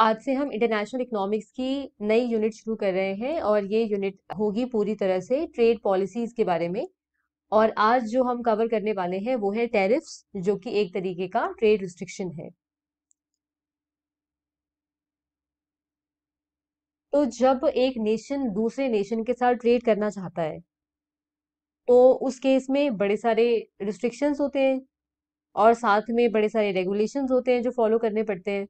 आज से हम इंटरनेशनल इकोनॉमिक्स की नई यूनिट शुरू कर रहे हैं और ये यूनिट होगी पूरी तरह से ट्रेड पॉलिसीज के बारे में और आज जो हम कवर करने वाले हैं वो है टैरिफ्स जो कि एक तरीके का ट्रेड रिस्ट्रिक्शन है तो जब एक नेशन दूसरे नेशन के साथ ट्रेड करना चाहता है तो उस केस में बड़े सारे रिस्ट्रिक्शंस होते हैं और साथ में बड़े सारे रेगुलेशंस होते हैं जो फॉलो करने पड़ते हैं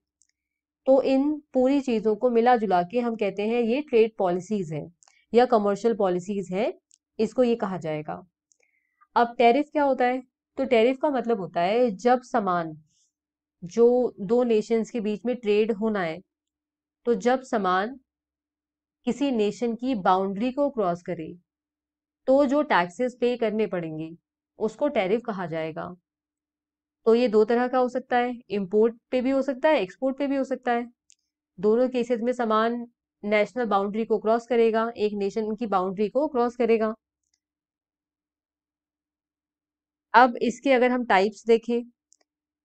तो इन पूरी चीज़ों को मिला जुला के हम कहते हैं ये ट्रेड पॉलिसीज़ है या कमर्शियल पॉलिसीज़ है इसको ये कहा जाएगा अब टैरिफ क्या होता है तो टैरिफ का मतलब होता है जब सामान जो दो नेशंस के बीच में ट्रेड होना है तो जब सामान किसी नेशन की बाउंड्री को क्रॉस करे तो जो टैक्सेस पे करने पड़ेंगे उसको टैरिफ कहा जाएगा तो ये दो तरह का हो सकता है इम्पोर्ट पे भी हो सकता है एक्सपोर्ट पे भी हो सकता है दोनों केसेस में सामान नेशनल बाउंड्री को क्रॉस करेगा एक नेशन की बाउंड्री को क्रॉस करेगा अब इसके अगर हम टाइप्स देखें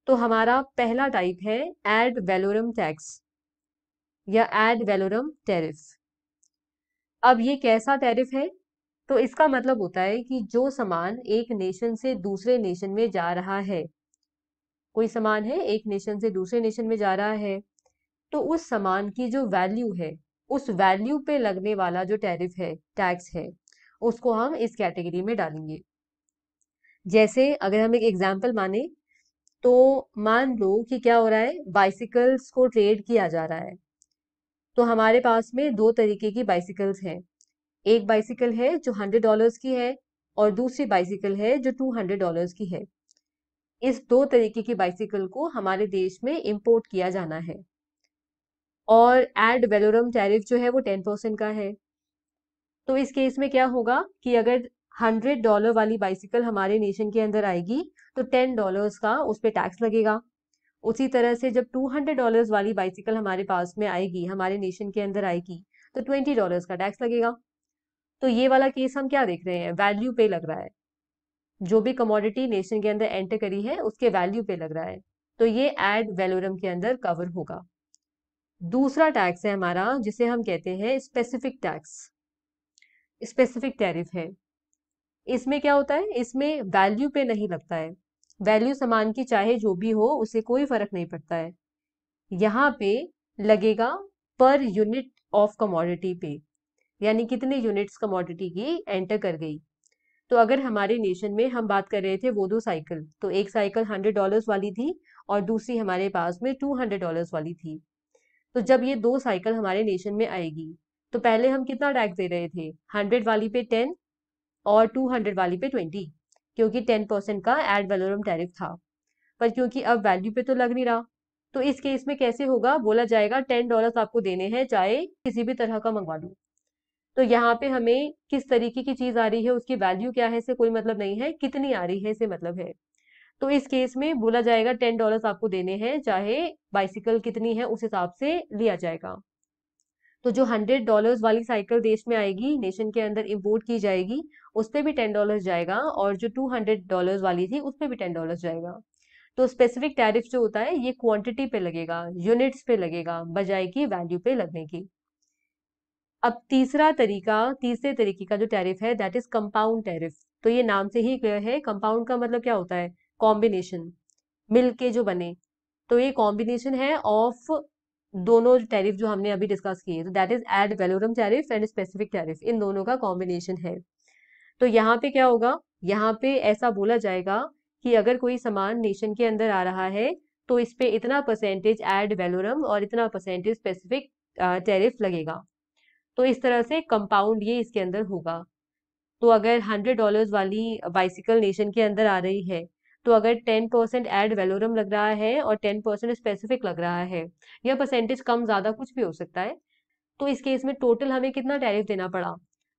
तो हमारा पहला टाइप है एड वेलोरम टैक्स या एड वेलोरम टेरिफ अब ये कैसा टेरिफ है तो इसका मतलब होता है कि जो सामान एक नेशन से दूसरे नेशन में जा रहा है कोई सामान है एक नेशन से दूसरे नेशन में जा रहा है तो उस सामान की जो वैल्यू है उस वैल्यू पे लगने वाला जो टैरिफ है टैक्स है उसको हम इस कैटेगरी में डालेंगे जैसे अगर हम एक एग्जाम्पल माने तो मान लो कि क्या हो रहा है बाइसिकल्स को ट्रेड किया जा रहा है तो हमारे पास में दो तरीके की बाइसिकल्स हैं एक बाइसिकल है जो हंड्रेड डॉलर्स की है और दूसरी बाइसिकल है जो टू हंड्रेड डॉलर्स की है इस दो तरीके की बाइसिकल को हमारे देश में इम्पोर्ट किया जाना है और एड वेलोरम टैरिफ जो है वो टेन परसेंट का है तो इस केस में क्या होगा कि अगर हंड्रेड डॉलर वाली बाइसिकल हमारे नेशन के अंदर आएगी तो टेन डॉलर्स का उस पर टैक्स लगेगा उसी तरह से जब टू हंड्रेड डॉलर्स वाली बाइसिकल हमारे पास में आएगी हमारे नेशन के अंदर आएगी तो ट्वेंटी डॉलर्स का टैक्स लगेगा तो ये वाला केस हम क्या देख रहे हैं वैल्यू पे लग रहा है जो भी कमोडिटी नेशन के अंदर एंटर करी है उसके वैल्यू पे लग रहा है तो ये एड वेलोरम के अंदर कवर होगा दूसरा टैक्स है हमारा जिसे हम कहते हैं स्पेसिफिक टैक्स स्पेसिफिक टैरिफ है इसमें क्या होता है इसमें वैल्यू पे नहीं लगता है वैल्यू सामान की चाहे जो भी हो उसे कोई फर्क नहीं पड़ता है यहाँ पे लगेगा पर यूनिट ऑफ कमोडिटी पे यानी कितने यूनिट्स कमोडिटी की एंटर कर गई तो अगर हमारे नेशन में हम बात कर रहे थे वो दो साइकिल तो एक साइकिल हंड्रेड डॉलर्स वाली थी और दूसरी हमारे पास में टू हंड्रेड डॉलर्स वाली थी तो जब ये दो साइकिल हमारे नेशन में आएगी तो पहले हम कितना टैक्स दे रहे थे हंड्रेड वाली पे टेन और टू हंड्रेड वाली पे ट्वेंटी क्योंकि टेन परसेंट का एड वेलोरम टैरिफ था पर क्योंकि अब वैल्यू पे तो लग नहीं रहा तो इस केस में कैसे होगा बोला जाएगा टेन डॉलर आपको देने हैं चाहे किसी भी तरह का मंगवा लो तो यहाँ पे हमें किस तरीके की चीज आ रही है उसकी वैल्यू क्या है इसे कोई मतलब नहीं है कितनी आ रही है इसे मतलब है तो इस केस में बोला जाएगा टेन डॉलर आपको देने हैं चाहे बाइसिकल कितनी है उस हिसाब से लिया जाएगा तो जो हंड्रेड डॉलर्स वाली साइकिल देश में आएगी नेशन के अंदर इम्पोर्ट की जाएगी उस पर भी टेन डॉलर जाएगा और जो टू हंड्रेड डॉलर वाली थी उस पर भी टेन डॉलर जाएगा तो स्पेसिफिक टैरिफ जो होता है ये क्वांटिटी पे लगेगा यूनिट्स पे लगेगा बजाय की वैल्यू पे लगने की अब तीसरा तरीका तीसरे तरीके का जो टैरिफ है दैट इज कंपाउंड टैरिफ तो ये नाम से ही क्लियर है कंपाउंड का मतलब क्या होता है कॉम्बिनेशन मिल के जो बने तो ये कॉम्बिनेशन है ऑफ दोनों टैरिफ जो हमने अभी डिस्कस किए तो that is ad valorem tariff and specific tariff इन दोनों का कॉम्बिनेशन है तो यहाँ पे क्या होगा यहाँ पे ऐसा बोला जाएगा कि अगर कोई सामान नेशन के अंदर आ रहा है तो इस पे इतना परसेंटेज एड वेलोरम और इतना परसेंटेज स्पेसिफिक टैरिफ लगेगा तो इस तरह से कंपाउंड ये इसके अंदर होगा तो अगर हंड्रेड डॉलर्स वाली बाइसिकल नेशन के अंदर आ रही है तो अगर टेन परसेंट एड वेलोरम लग रहा है और टेन परसेंट स्पेसिफिक लग रहा है या परसेंटेज कम ज़्यादा कुछ भी हो सकता है तो इस केस में टोटल हमें कितना टैरिफ देना पड़ा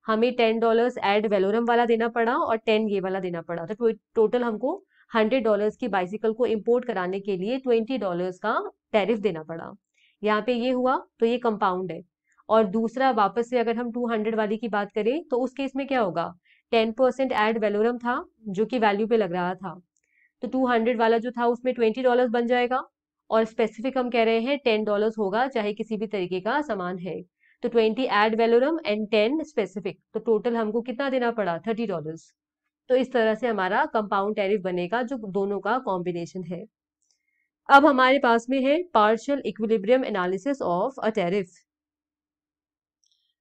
हमें टेन डॉलर्स एड वेलोरम वाला देना पड़ा और टेन ये वाला देना पड़ा तो टोटल हमको हंड्रेड डॉलर्स की बाइसिकल को इम्पोर्ट कराने के लिए ट्वेंटी डॉलर्स का टैरिफ देना पड़ा यहाँ पे ये हुआ तो ये कंपाउंड है और दूसरा वापस से अगर हम 200 वाली की बात करें तो उस केस में क्या होगा 10% परसेंट एड वेलोरम था जो कि वैल्यू पे लग रहा था तो 200 वाला जो था उसमें 20 डॉलर्स बन जाएगा और स्पेसिफिक हम कह रहे हैं 10 डॉलर्स होगा चाहे किसी भी तरीके का सामान है तो 20 ad valorem and ten specific तो टोटल हमको कितना देना पड़ा थर्टी डॉलर्स तो इस तरह से हमारा कंपाउंड टैरिफ बनेगा जो दोनों का कॉम्बिनेशन है अब हमारे पास में है partial equilibrium analysis of a tariff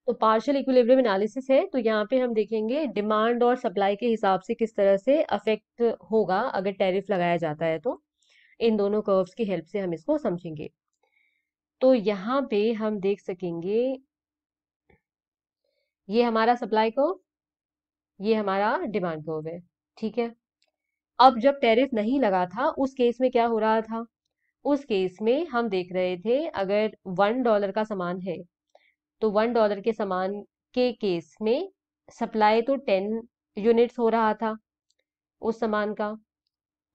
तो पार्शियल इक्विलिब्रियम एनालिसिस है तो यहाँ पे हम देखेंगे डिमांड और सप्लाई के हिसाब से किस तरह से अफेक्ट होगा अगर टैरिफ लगाया जाता है तो इन दोनों कर्व्स की हेल्प से हम इसको समझेंगे तो यहाँ पे हम देख सकेंगे ये हमारा सप्लाई कर्व ये हमारा डिमांड कर्व है ठीक है अब जब टैरिफ नहीं लगा था उस केस में क्या हो रहा था उस केस में हम देख रहे थे अगर वन डॉलर का सामान है तो वन डॉलर के सामान के केस में सप्लाई तो टेन यूनिट्स हो रहा था उस सामान का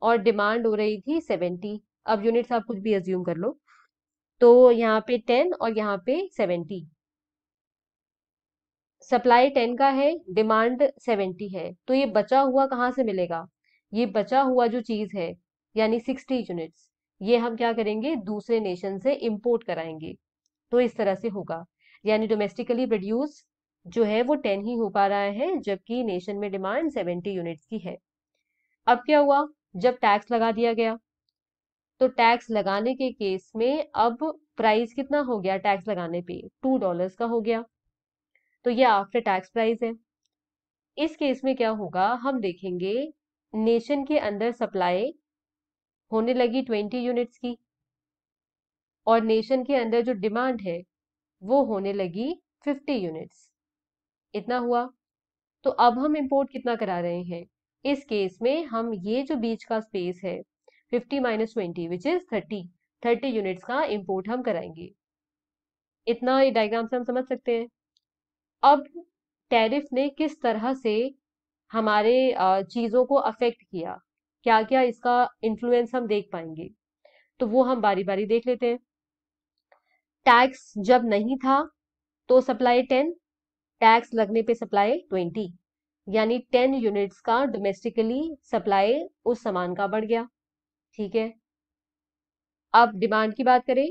और डिमांड हो रही थी सेवेंटी अब यूनिट्स आप कुछ भी एज्यूम कर लो तो यहाँ पे टेन और यहाँ पे सेवेंटी सप्लाई टेन का है डिमांड सेवेंटी है तो ये बचा हुआ कहाँ से मिलेगा ये बचा हुआ जो चीज है यानी सिक्सटी यूनिट्स ये हम क्या करेंगे दूसरे नेशन से इम्पोर्ट कराएंगे तो इस तरह से होगा यानी डोमेस्टिकली प्रोड्यूस जो है वो टेन ही हो पा रहा है जबकि नेशन में डिमांड सेवेंटी यूनिट्स की है अब क्या हुआ जब टैक्स लगा दिया गया तो टैक्स लगाने के केस में अब प्राइस कितना हो गया टैक्स लगाने पे टू डॉलर्स का हो गया तो ये आफ्टर टैक्स प्राइस है इस केस में क्या होगा हम देखेंगे नेशन के अंदर सप्लाई होने लगी ट्वेंटी यूनिट्स की और नेशन के अंदर जो डिमांड है वो होने लगी फिफ्टी यूनिट्स इतना हुआ तो अब हम इम्पोर्ट कितना करा रहे हैं इस केस में हम ये जो बीच का स्पेस है fifty minus twenty which is thirty thirty units का इम्पोर्ट हम कराएंगे इतना ये डायग्राम से हम समझ सकते हैं अब टैरिफ ने किस तरह से हमारे चीज़ों को अफेक्ट किया क्या क्या इसका इन्फ्लुएंस हम देख पाएंगे तो वो हम बारी बारी देख लेते हैं टैक्स जब नहीं था तो सप्लाई टेन टैक्स लगने पे सप्लाई ट्वेंटी यानी टेन यूनिट्स का डोमेस्टिकली सप्लाई उस सामान का बढ़ गया ठीक है अब डिमांड की बात करें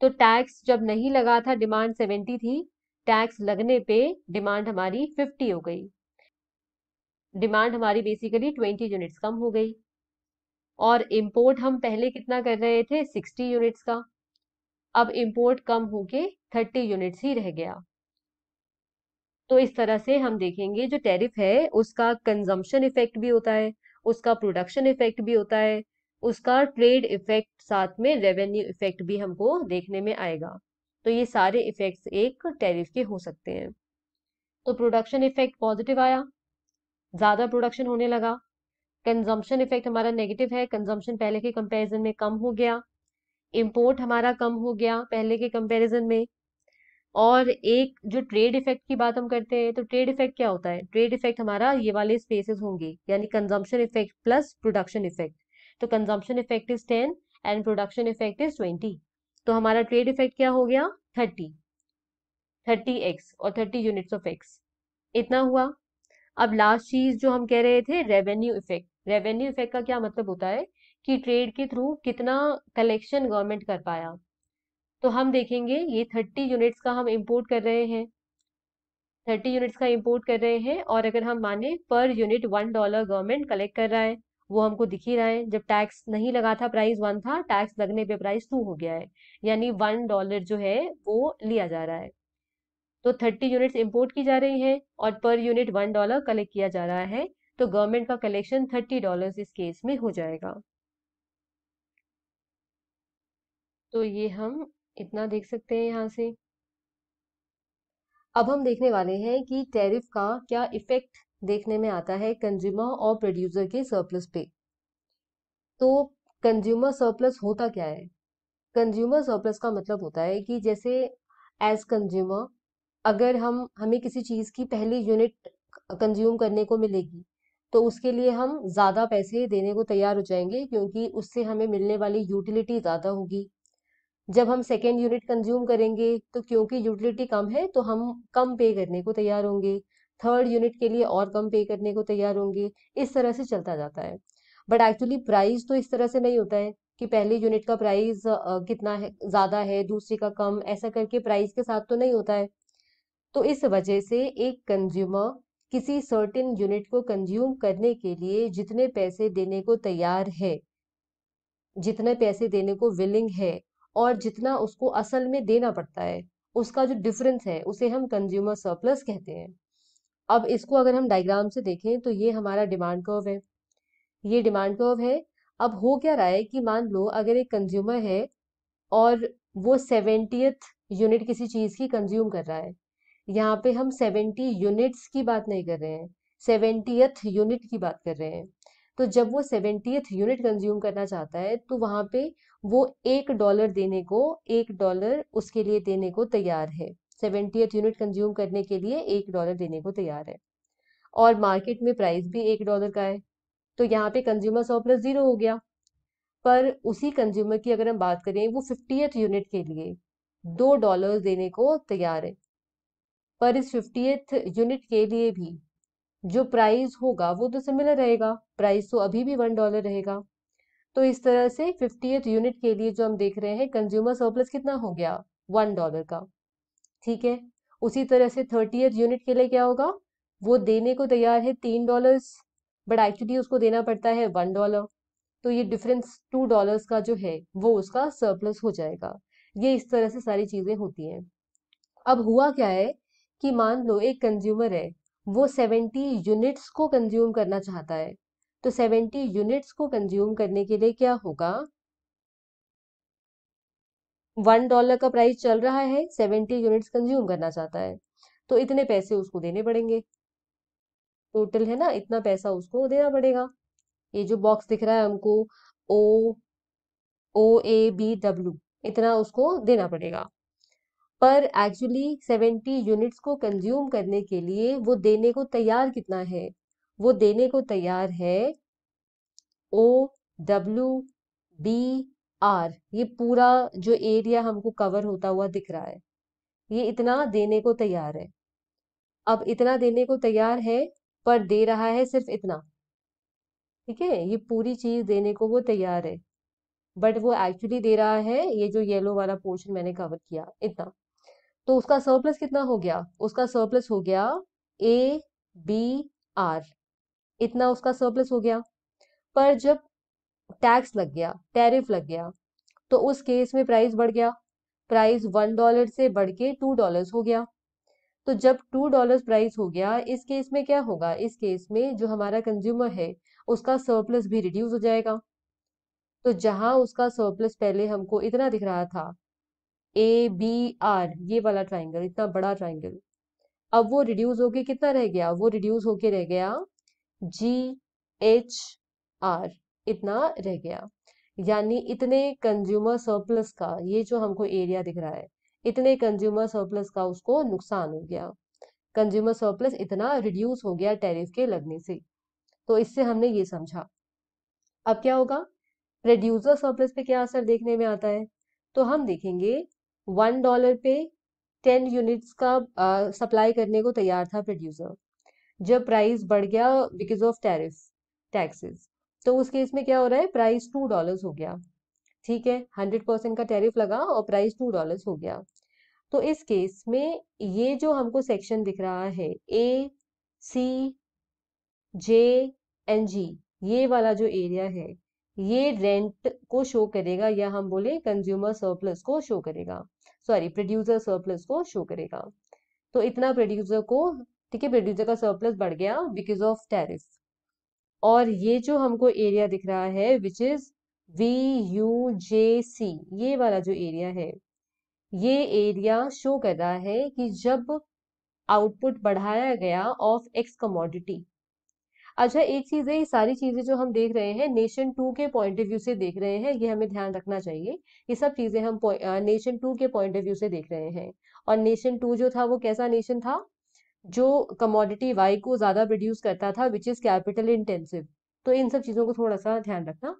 तो टैक्स जब नहीं लगा था डिमांड सेवेंटी थी टैक्स लगने पे डिमांड हमारी फिफ्टी हो गई डिमांड हमारी बेसिकली ट्वेंटी यूनिट्स कम हो गई और इम्पोर्ट हम पहले कितना कर रहे थे सिक्सटी यूनिट्स का अब इम्पोर्ट कम होके 30 यूनिट्स ही रह गया तो इस तरह से हम देखेंगे जो टैरिफ है उसका कंजम्पशन इफेक्ट भी होता है उसका प्रोडक्शन इफेक्ट भी होता है उसका ट्रेड इफेक्ट साथ में रेवेन्यू इफेक्ट भी हमको देखने में आएगा तो ये सारे इफेक्ट्स एक टैरिफ के हो सकते हैं तो प्रोडक्शन इफेक्ट पॉजिटिव आया ज़्यादा प्रोडक्शन होने लगा कंजम्पशन इफेक्ट हमारा नेगेटिव है कंजम्पशन पहले के कंपैरिजन में कम हो गया इम्पोर्ट हमारा कम हो गया पहले के कंपैरिजन में और एक जो ट्रेड इफेक्ट की बात हम करते हैं तो ट्रेड इफेक्ट क्या होता है ट्रेड इफेक्ट हमारा ये वाले स्पेसेस होंगे यानी consumption effect plus production effect तो consumption effect is ten and production effect is twenty तो हमारा ट्रेड इफेक्ट क्या हो गया थर्टी थर्टी एक्स और थर्टी यूनिट्स ऑफ एक्स इतना हुआ अब लास्ट चीज जो हम कह रहे थे रेवेन्यू इफेक्ट रेवेन्यू इफेक्ट का क्या मतलब होता है कि ट्रेड के थ्रू कितना कलेक्शन गवर्नमेंट कर पाया तो हम देखेंगे ये थर्टी यूनिट्स का हम इम्पोर्ट कर रहे हैं थर्टी यूनिट्स का इम्पोर्ट कर रहे हैं और अगर हम माने per unit one dollar government collect कर रहा है वो हमको दिख ही रहा है जब टैक्स नहीं लगा था प्राइस वन था टैक्स लगने पे प्राइस टू हो गया है यानी वन डॉलर जो है वो लिया जा रहा है तो थर्टी यूनिट्स इम्पोर्ट की जा रही है और पर यूनिट वन डॉलर कलेक्ट किया जा रहा है तो गवर्नमेंट का कलेक्शन थर्टी डॉलर इस केस में हो जाएगा तो ये हम इतना देख सकते हैं यहाँ से अब हम देखने वाले हैं कि टैरिफ का क्या इफेक्ट देखने में आता है कंज्यूमर और प्रोड्यूसर के सरप्लस पे तो कंज्यूमर सरप्लस होता क्या है कंज्यूमर सरप्लस का मतलब होता है कि जैसे एज कंज्यूमर अगर हम हमें किसी चीज़ की पहली यूनिट कंज्यूम करने को मिलेगी तो उसके लिए हम ज़्यादा पैसे देने को तैयार हो जाएंगे क्योंकि उससे हमें मिलने वाली यूटिलिटी ज़्यादा होगी जब हम सेकेंड यूनिट कंज्यूम करेंगे तो क्योंकि यूटिलिटी कम है तो हम कम पे करने को तैयार होंगे थर्ड यूनिट के लिए और कम पे करने को तैयार होंगे इस तरह से चलता जाता है बट एक्चुअली प्राइस तो इस तरह से नहीं होता है कि पहली यूनिट का प्राइस कितना है ज़्यादा है दूसरी का कम ऐसा करके प्राइस के साथ तो नहीं होता है तो इस वजह से एक कंज्यूमर किसी सर्टेन यूनिट को कंज्यूम करने के लिए जितने पैसे देने को तैयार है जितने पैसे देने को विलिंग है और जितना उसको असल में देना पड़ता है उसका जो डिफरेंस है उसे हम कंज्यूमर सरप्लस कहते हैं अब इसको अगर हम डायग्राम से देखें तो ये हमारा डिमांड कर्व है ये डिमांड कर्व है अब हो क्या रहा है कि मान लो अगर एक कंज्यूमर है और वो सेवेंटियथ यूनिट किसी चीज़ की कंज्यूम कर रहा है यहाँ पे हम सेवेंटी यूनिट्स की बात नहीं कर रहे हैं सेवेंटियथ यूनिट की बात कर रहे हैं तो जब वो सेवेंटियथ यूनिट कंज्यूम करना चाहता है तो वहाँ पे वो एक डॉलर देने को एक डॉलर उसके लिए देने को तैयार है सेवेंटी यूनिट कंज्यूम करने के लिए एक डॉलर देने को तैयार है और मार्केट में प्राइस भी एक डॉलर का है तो यहाँ पे कंज्यूमर सौ प्लस जीरो हो गया पर उसी कंज्यूमर की अगर हम बात करें वो फिफ्टी यूनिट के लिए दो डॉलर देने को तैयार है पर इस फिफ्टी यूनिट के लिए भी जो प्राइस होगा वो तो सिमिलर रहेगा प्राइस तो अभी भी वन डॉलर रहेगा तो इस तरह से फिफ्टी यूनिट के लिए जो हम देख रहे हैं कंज्यूमर सरप्लस कितना हो गया वन डॉलर का ठीक है उसी तरह से थर्टी यूनिट के लिए क्या होगा वो देने को तैयार है तीन डॉलर्स बट एक्चुअली उसको देना पड़ता है वन डॉलर तो ये डिफरेंस टू डॉलर्स का जो है वो उसका सरप्लस हो जाएगा ये इस तरह से सारी चीज़ें होती हैं अब हुआ क्या है कि मान लो एक कंज्यूमर है वो सेवेंटी यूनिट्स को कंज्यूम करना चाहता है तो 70 यूनिट्स को कंज्यूम करने के लिए क्या होगा वन डॉलर का प्राइस चल रहा है 70 यूनिट्स कंज्यूम करना चाहता है तो इतने पैसे उसको देने पड़ेंगे टोटल है ना इतना पैसा उसको देना पड़ेगा ये जो बॉक्स दिख रहा है हमको ओ ओ ए बी डब्ल्यू इतना उसको देना पड़ेगा पर एक्चुअली 70 यूनिट्स को कंज्यूम करने के लिए वो देने को तैयार कितना है वो देने को तैयार है ओ डब्ल्यू बी आर ये पूरा जो एरिया हमको कवर होता हुआ दिख रहा है ये इतना देने को तैयार है अब इतना देने को तैयार है पर दे रहा है सिर्फ इतना ठीक है ये पूरी चीज देने को वो तैयार है बट वो एक्चुअली दे रहा है ये जो येलो वाला पोर्शन मैंने कवर किया इतना तो उसका सरप्लस कितना हो गया उसका सरप्लस हो गया ए बी आर इतना उसका सरप्लस हो गया पर जब टैक्स लग गया टैरिफ लग गया तो उस केस में प्राइस बढ़ गया प्राइस वन डॉलर से बढ़ के टू डॉलर हो गया तो जब टू डॉलर प्राइस हो गया इस केस में क्या होगा इस केस में जो हमारा कंज्यूमर है उसका सरप्लस भी रिड्यूस हो जाएगा तो जहां उसका सरप्लस पहले हमको इतना दिख रहा था ए बी आर ये वाला ट्राइंगल इतना बड़ा ट्राइंगल अब वो रिड्यूस होके कितना रह गया वो रिड्यूस होके रह गया जी एच आर इतना रह गया यानी इतने कंज्यूमर सरप्लस का ये जो हमको एरिया दिख रहा है इतने कंज्यूमर सरप्लस का उसको नुकसान हो गया कंज्यूमर सरप्लस इतना रिड्यूस हो गया टैरिफ के लगने से तो इससे हमने ये समझा अब क्या होगा प्रोड्यूसर सरप्लस पे क्या असर देखने में आता है तो हम देखेंगे वन डॉलर पे टेन यूनिट्स का सप्लाई करने को तैयार था प्रोड्यूसर जब प्राइस बढ़ गया बिकॉज ऑफ टैरिफ टैक्सेस तो उस केस में क्या हो रहा है प्राइस टू डॉलर्स हो गया ठीक है हंड्रेड परसेंट का टैरिफ लगा और प्राइस टू डॉलर्स हो गया तो इस केस में ये जो हमको सेक्शन दिख रहा है ए सी जे एन जी ये वाला जो एरिया है ये रेंट को शो करेगा या हम बोले कंज्यूमर सरप्लस को शो करेगा सॉरी प्रोड्यूसर सरप्लस को शो करेगा तो इतना प्रोड्यूसर को ठीक है प्रोड्यूसर का सरप्लस बढ़ गया बिकॉज ऑफ टैरिफ और ये जो हमको एरिया दिख रहा है which is V U J C ये वाला जो एरिया है ये एरिया शो कर रहा है कि जब आउटपुट बढ़ाया गया ऑफ एक्स कमोडिटी अच्छा एक चीज है ये सारी चीजें जो हम देख रहे हैं नेशन टू के पॉइंट ऑफ व्यू से देख रहे हैं ये हमें ध्यान रखना चाहिए ये सब चीजें हम नेशन टू के पॉइंट ऑफ व्यू से देख रहे हैं और नेशन टू जो था वो कैसा नेशन था जो कमोडिटी वाई को ज़्यादा प्रोड्यूस करता था विच इज़ कैपिटल इंटेंसिव तो इन सब चीज़ों को थोड़ा सा ध्यान रखना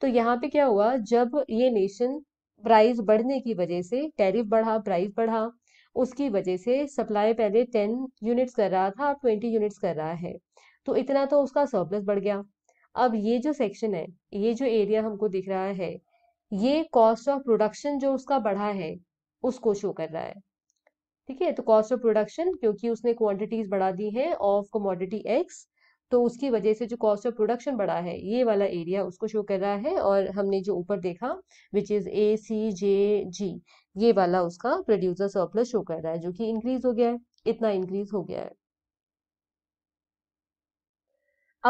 तो यहाँ पे क्या हुआ जब ये नेशन प्राइस बढ़ने की वजह से टैरिफ बढ़ा प्राइस बढ़ा उसकी वजह से सप्लाई पहले टेन यूनिट्स कर रहा था ट्वेंटी यूनिट्स कर रहा है तो इतना तो उसका सरप्लस बढ़ गया अब ये जो सेक्शन है ये जो एरिया हमको दिख रहा है ये कॉस्ट ऑफ प्रोडक्शन जो उसका बढ़ा है उसको शो कर रहा है ठीक है तो कॉस्ट ऑफ प्रोडक्शन क्योंकि उसने क्वांटिटीज बढ़ा दी है ऑफ कमोडिटी एक्स तो उसकी वजह से जो कॉस्ट ऑफ प्रोडक्शन बढ़ा है ये वाला एरिया उसको शो कर रहा है और हमने जो ऊपर देखा विच इज ए सी जे जी ये वाला उसका प्रोड्यूसर सरप्लस शो कर रहा है जो कि इंक्रीज हो गया है इतना इंक्रीज हो गया है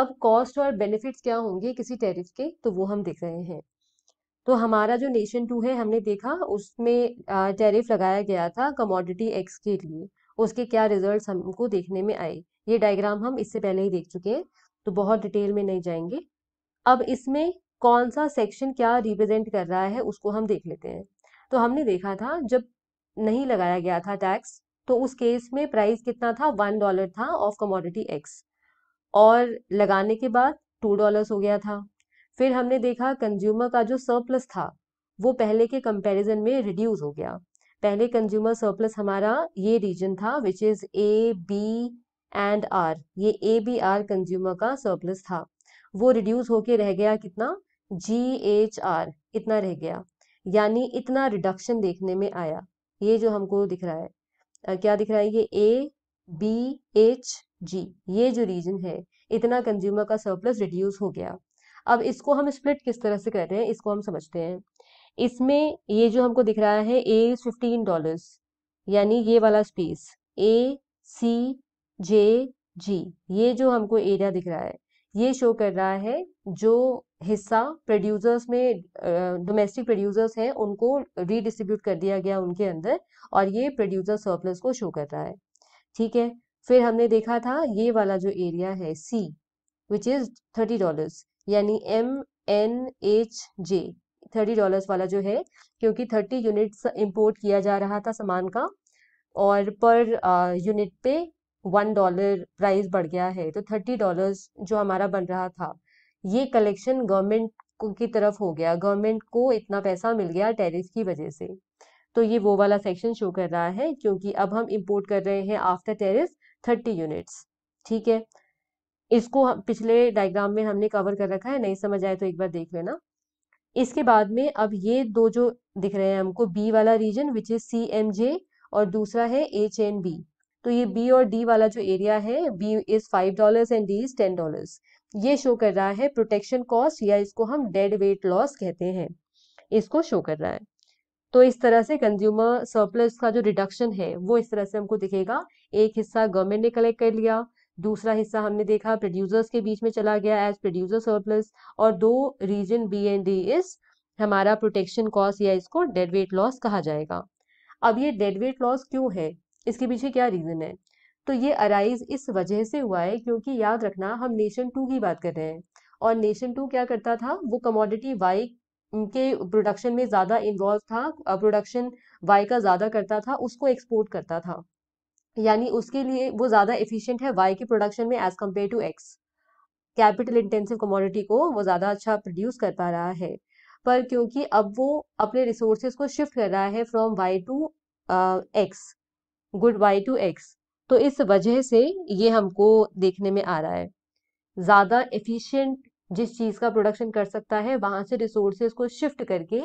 अब कॉस्ट और बेनिफिट्स क्या होंगे किसी टैरिफ के तो वो हम देख रहे हैं तो हमारा जो नेशन टू है हमने देखा उसमें टैरिफ लगाया गया था कमोडिटी एक्स के लिए उसके क्या रिजल्ट हमको देखने में आए ये डायग्राम हम इससे पहले ही देख चुके हैं तो बहुत डिटेल में नहीं जाएंगे अब इसमें कौन सा सेक्शन क्या रिप्रेजेंट कर रहा है उसको हम देख लेते हैं तो हमने देखा था जब नहीं लगाया गया था टैक्स तो उस केस में प्राइस कितना था वन डॉलर था ऑफ कमोडिटी एक्स और लगाने के बाद टू डॉलर्स हो गया था फिर हमने देखा कंज्यूमर का जो सरप्लस था वो पहले के कंपैरिजन में रिड्यूस हो गया पहले कंज्यूमर सरप्लस हमारा ये रीजन था which is A B and R ये ए बी आर कंज्यूमर का सरप्लस था वो रिड्यूस होके रह गया कितना जी एच आर इतना रह गया यानी इतना रिडक्शन देखने में आया ये जो हमको दिख रहा है आ, क्या दिख रहा है ये ए बी एच जी ये जो रीजन है इतना कंज्यूमर का सरप्लस रिड्यूस हो गया अब इसको हम स्प्लिट किस तरह से कर रहे हैं इसको हम समझते हैं इसमें ये जो हमको दिख रहा है ए इज फिफ्टीन डॉलर्स यानी ये वाला स्पेस ए सी जे जी ये जो हमको एरिया दिख रहा है ये शो कर रहा है जो हिस्सा प्रोड्यूसर्स में डोमेस्टिक प्रोड्यूसर्स हैं उनको रीडिस्ट्रीब्यूट कर दिया गया उनके अंदर और ये प्रोड्यूसर सरप्लस को शो कर रहा है ठीक है फिर हमने देखा था ये वाला जो एरिया है C which is thirty dollars यानी M N H J thirty dollars वाला जो है क्योंकि थर्टी यूनिट्स इम्पोर्ट किया जा रहा था सामान का और पर यूनिट पे वन डॉलर प्राइस बढ़ गया है तो थर्टी डॉलर्स जो हमारा बन रहा था ये कलेक्शन गवर्नमेंट की तरफ हो गया गवर्नमेंट को इतना पैसा मिल गया टैरिफ की वजह से तो ये वो वाला सेक्शन शो कर रहा है क्योंकि अब हम इम्पोर्ट कर रहे हैं आफ्टर टैरिफ थर्टी यूनिट्स ठीक है इसको पिछले डायग्राम में हमने कवर कर रखा है नहीं समझ आए तो एक बार देख लेना इसके बाद में अब ये दो जो दिख रहे हैं हमको बी वाला region which is C M J और दूसरा है एच एन बी तो ये बी और डी वाला जो एरिया है B is five dollar and D is ten dollar ये शो कर रहा है प्रोटेक्शन कॉस्ट या इसको हम डेड वेट लॉस कहते हैं इसको शो कर रहा है तो इस तरह से कंज्यूमर सरप्लस का जो रिडक्शन है वो इस तरह से हमको दिखेगा एक हिस्सा गवर्नमेंट ने कलेक्ट कर लिया दूसरा हिस्सा हमने देखा प्रोड्यूसर्स के बीच में चला गया एज प्रोड्यूसर सरप्लस और दो region B and D is हमारा प्रोटेक्शन कॉस्ट या इसको डेड वेट लॉस कहा जाएगा अब ये डेड वेट लॉस क्यों है इसके पीछे क्या रीज़न है तो ये अराइज इस वजह से हुआ है क्योंकि याद रखना हम नेशन टू की बात कर रहे हैं और नेशन टू क्या करता था वो कमोडिटी वाई के प्रोडक्शन में ज़्यादा इन्वॉल्व था प्रोडक्शन वाई का ज़्यादा करता था उसको एक्सपोर्ट करता था यानी उसके लिए वो ज़्यादा एफिशिएंट है वाई के प्रोडक्शन में as compared to X capital intensive commodity को वो ज़्यादा अच्छा प्रोड्यूस कर पा रहा है पर क्योंकि अब वो अपने रिसोर्सेज को शिफ्ट कर रहा है from Y to X good Y to X तो इस वजह से ये हमको देखने में आ रहा है ज़्यादा एफिशियंट जिस चीज़ का प्रोडक्शन कर सकता है वहाँ से रिसोर्सेज को शिफ्ट करके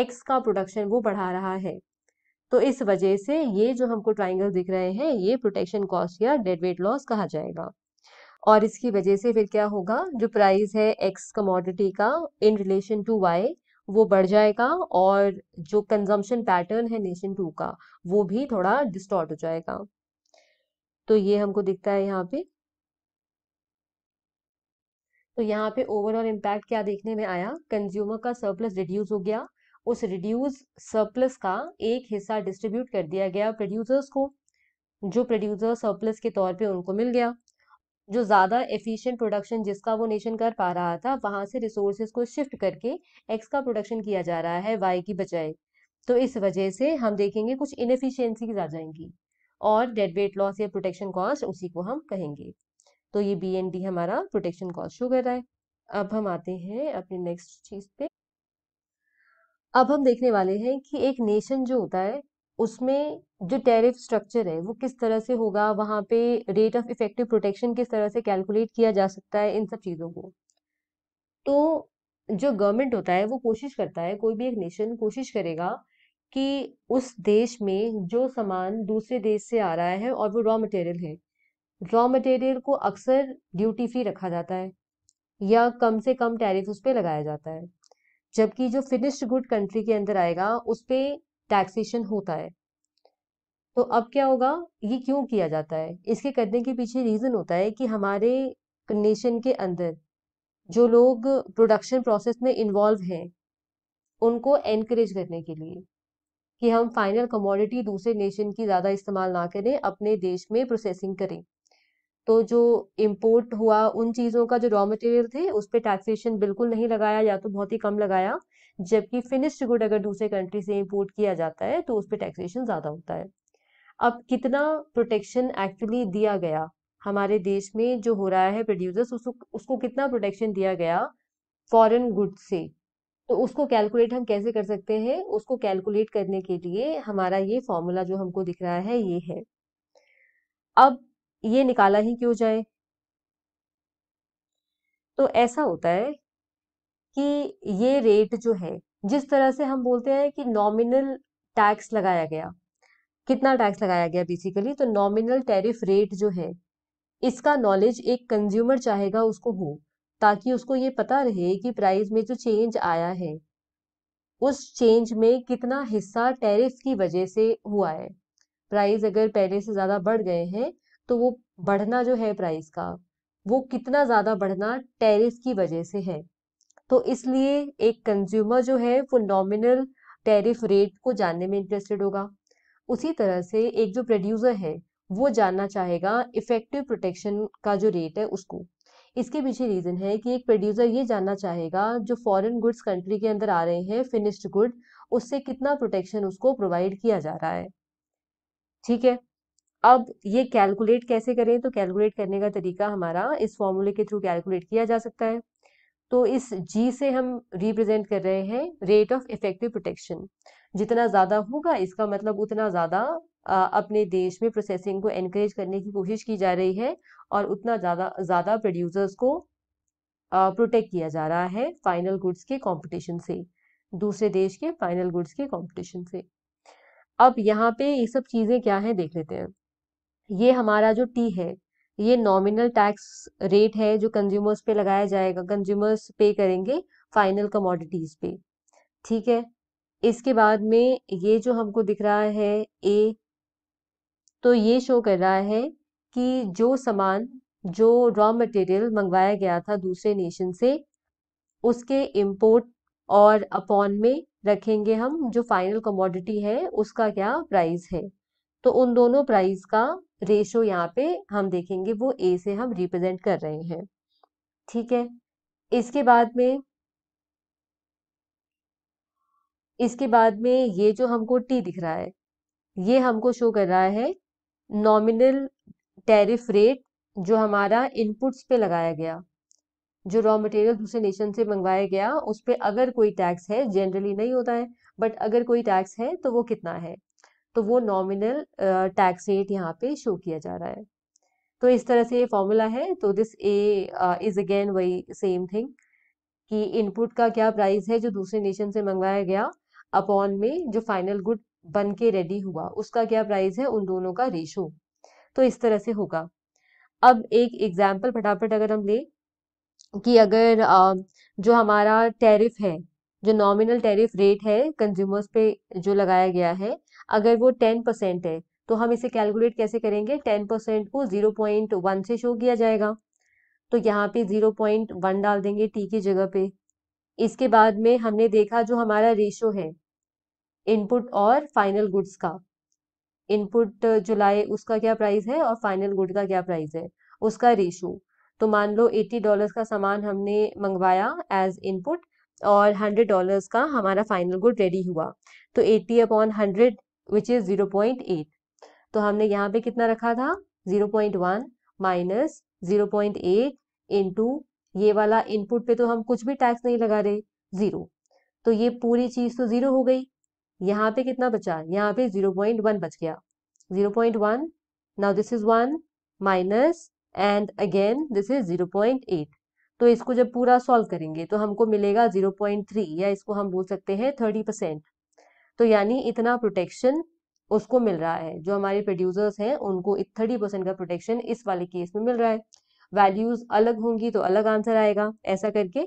एक्स का प्रोडक्शन वो बढ़ा रहा है तो इस वजह से ये जो हमको ट्राइंगल दिख रहे हैं ये प्रोटेक्शन कॉस्ट या डेड वेट लॉस कहा जाएगा और इसकी वजह से फिर क्या होगा जो प्राइस है एक्स कमोडिटी का इन रिलेशन टू वाई वो बढ़ जाएगा और जो कंजम्पशन पैटर्न है नेशन टू का वो भी थोड़ा डिस्टॉर्ट हो जाएगा तो ये हमको दिखता है यहाँ पे तो यहाँ पे ओवरऑल इम्पैक्ट क्या देखने में आया कंज्यूमर का सरप्लस रिड्यूस हो गया उस रिड्यूस सरप्लस का एक हिस्सा डिस्ट्रीब्यूट कर दिया गया प्रोड्यूसर्स को जो प्रोड्यूसर सरप्लस के तौर पे उनको मिल गया जो ज़्यादा एफिशिएंट प्रोडक्शन जिसका वो नेशन कर पा रहा था वहाँ से रिसोर्सेज को शिफ्ट करके एक्स का प्रोडक्शन किया जा रहा है वाई की बजाय तो इस वजह से हम देखेंगे कुछ इनएफिशिएंसीज आ जाएंगी और डेड वेट लॉस या प्रोटेक्शन कॉस्ट उसी को हम कहेंगे तो ये बी डी हमारा प्रोटेक्शन कॉस्ट शो कर रहा है अब हम आते हैं अपने नेक्स्ट चीज़ पे अब हम देखने वाले हैं कि एक नेशन जो होता है उसमें जो टैरिफ स्ट्रक्चर है वो किस तरह से होगा वहाँ पे रेट ऑफ इफेक्टिव प्रोटेक्शन किस तरह से कैलकुलेट किया जा सकता है इन सब चीज़ों को तो जो गवर्नमेंट होता है वो कोशिश करता है कोई भी एक नेशन कोशिश करेगा कि उस देश में जो सामान दूसरे देश से आ रहा है और वो रॉ मटेरियल है रॉ मटेरियल को अक्सर ड्यूटी फ्री रखा जाता है या कम से कम टैरिफ उस पर लगाया जाता है जबकि जो फिनिश्ड गुड कंट्री के अंदर आएगा उस पर टैक्सेशन होता है तो अब क्या होगा ये क्यों किया जाता है इसके करने के पीछे रीज़न होता है कि हमारे नेशन के अंदर जो लोग प्रोडक्शन प्रोसेस में इन्वॉल्व हैं उनको एनकरेज करने के लिए कि हम फाइनल कमोडिटी दूसरे नेशन की ज़्यादा इस्तेमाल ना करें अपने देश में प्रोसेसिंग करें तो जो इम्पोर्ट हुआ उन चीज़ों का जो रॉ मटेरियल थे उस पर टैक्सेशन बिल्कुल नहीं लगाया या तो बहुत ही कम लगाया जबकि फिनिश्ड गुड अगर दूसरे कंट्री से इम्पोर्ट किया जाता है तो उस पर टैक्सेशन ज़्यादा होता है अब कितना प्रोटेक्शन एक्चुअली दिया गया हमारे देश में जो हो रहा है प्रोड्यूसर्स उसको उसको कितना प्रोटेक्शन दिया गया फॉरेन गुड से तो उसको कैलकुलेट हम कैसे कर सकते हैं उसको कैलकुलेट करने के लिए हमारा ये फॉर्मूला जो हमको दिख रहा है ये है अब ये निकाला ही क्यों जाए तो ऐसा होता है कि ये रेट जो है जिस तरह से हम बोलते हैं कि नॉमिनल टैक्स लगाया गया कितना टैक्स लगाया गया बेसिकली तो नॉमिनल टैरिफ रेट जो है इसका नॉलेज एक कंज्यूमर चाहेगा उसको हो ताकि उसको ये पता रहे कि प्राइस में जो चेंज आया है उस चेंज में कितना हिस्सा टैरिफ की वजह से हुआ है प्राइस अगर पहले से ज़्यादा बढ़ गए हैं तो वो बढ़ना जो है प्राइस का वो कितना ज़्यादा बढ़ना टेरिफ की वजह से है तो इसलिए एक कंज्यूमर जो है वो नॉमिनल टेरिफ रेट को जानने में इंटरेस्टेड होगा उसी तरह से एक जो प्रोड्यूसर है वो जानना चाहेगा इफेक्टिव प्रोटेक्शन का जो रेट है उसको इसके पीछे रीज़न है कि एक प्रोड्यूसर ये जानना चाहेगा जो फॉरेन गुड्स कंट्री के अंदर आ रहे हैं फिनिश्ड गुड उससे कितना प्रोटेक्शन उसको प्रोवाइड किया जा रहा है ठीक है अब ये कैलकुलेट कैसे करें तो कैलकुलेट करने का तरीका हमारा इस फॉर्मूले के थ्रू कैलकुलेट किया जा सकता है तो इस जी से हम रिप्रेजेंट कर रहे हैं रेट ऑफ इफेक्टिव प्रोटेक्शन जितना ज़्यादा होगा इसका मतलब उतना ज़्यादा अपने देश में प्रोसेसिंग को एनकरेज करने की कोशिश की जा रही है और उतना ज़्यादा ज़्यादा प्रोड्यूसर्स को प्रोटेक्ट किया जा रहा है फाइनल गुड्स के कॉम्पिटिशन से दूसरे देश के फाइनल गुड्स के कॉम्पिटिशन से अब यहाँ पे ये सब चीज़ें क्या हैं देख लेते हैं ये हमारा जो टी है ये नॉमिनल टैक्स रेट है जो कंज्यूमर्स पे लगाया जाएगा कंज्यूमर्स पे करेंगे फाइनल कमोडिटीज पे ठीक है इसके बाद में ये जो हमको दिख रहा है ए तो ये शो कर रहा है कि जो सामान जो रॉ मटेरियल मंगवाया गया था दूसरे नेशन से उसके इम्पोर्ट और अपॉन में रखेंगे हम जो फाइनल कमोडिटी है उसका क्या प्राइस है तो उन दोनों प्राइस का रेशो यहाँ पे हम देखेंगे वो ए से हम रिप्रेजेंट कर रहे हैं ठीक है इसके बाद में इसके बाद में ये जो हमको टी दिख रहा है ये हमको शो कर रहा है नॉमिनल टैरिफ रेट जो हमारा इनपुट्स पे लगाया गया जो रॉ मटेरियल दूसरे नेशन से मंगवाया गया उस पर अगर कोई टैक्स है जनरली नहीं होता है बट अगर कोई टैक्स है तो वो कितना है तो वो नॉमिनल टैक्स रेट यहाँ पे शो किया जा रहा है तो इस तरह से ये फॉर्मूला है तो दिस ए इज अगेन वही सेम थिंग कि इनपुट का क्या प्राइस है जो दूसरे नेशन से मंगवाया गया अपॉन में जो फाइनल गुड बन के रेडी हुआ उसका क्या प्राइस है उन दोनों का रेशो तो इस तरह से होगा अब एक एग्जाम्पल फटाफट अगर हम लें कि अगर जो हमारा टैरिफ है जो नॉमिनल टैरिफ रेट है कंज्यूमर्स पे जो लगाया गया है अगर वो टेन परसेंट है तो हम इसे कैलकुलेट कैसे करेंगे टेन परसेंट को जीरो पॉइंट वन से शो किया जाएगा तो यहाँ पे जीरो पॉइंट वन डाल देंगे टी की जगह पे इसके बाद में हमने देखा जो हमारा रेशो है इनपुट और फाइनल गुड्स का इनपुट जो लाए उसका क्या प्राइस है और फाइनल गुड का क्या प्राइस है उसका रेशो तो मान लो एट्टी डॉलर्स का सामान हमने मंगवाया एज इनपुट और हंड्रेड डॉलर्स का हमारा फाइनल गुड रेडी हुआ तो eighty upon hundred which is 0.8 तो हमने यहाँ पे कितना रखा था 0.1 point one minus zero point eight ये वाला इनपुट पे तो हम कुछ भी टैक्स नहीं लगा रहे जीरो तो ये पूरी चीज तो जीरो हो गई यहाँ पे कितना बचा यहाँ पे जीरो पॉइंट वन बच गया zero point one now this is one minus and again this is zero point eight तो इसको जब पूरा सॉल्व करेंगे तो हमको मिलेगा जीरो पॉइंट थ्री या इसको हम बोल सकते हैं थर्टी परसेंट तो यानी इतना प्रोटेक्शन उसको मिल रहा है जो हमारे प्रोड्यूसर्स हैं उनको थर्टी परसेंट का प्रोटेक्शन इस वाले केस में मिल रहा है वैल्यूज अलग होंगी तो अलग आंसर आएगा ऐसा करके